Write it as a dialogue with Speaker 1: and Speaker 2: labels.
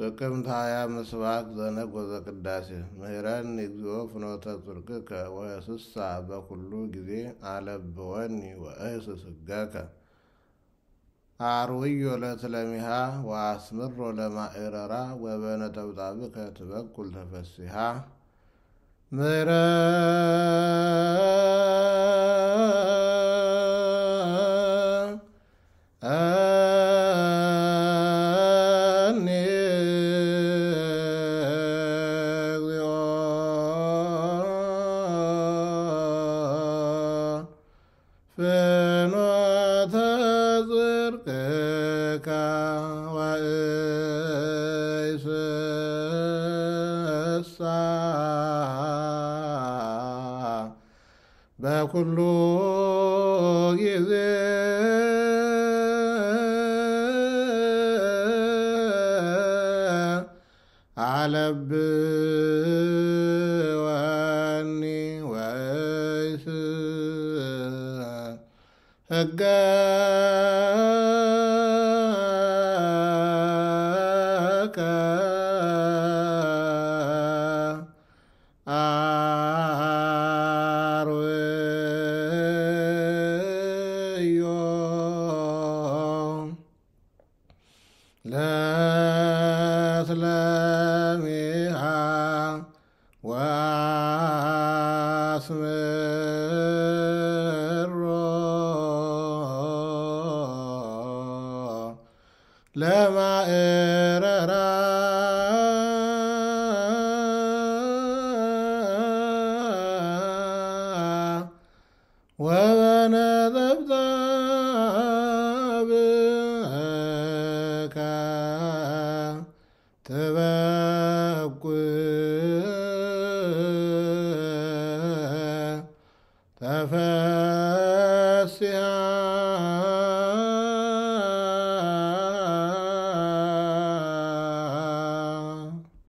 Speaker 1: ጥቅምት ሀያ ምስባክ ዘነግ ወዘቅዳሴ ምህረን እግዚኦ ፍኖተ ጽድቅከ ወስሳ በኩሉ ጊዜ አለብወኒ ወእስስገከ አርውዮ ለትለሚሃ ወአስምሮ ለማእረራ ወበነጠብጣብከ ትበኩል ተፈሲሃ
Speaker 2: ምህረ وإيس الساعة بكل إذ على بواني وإيس لأسلامها وأسمر لما إررا تبقى تفاسها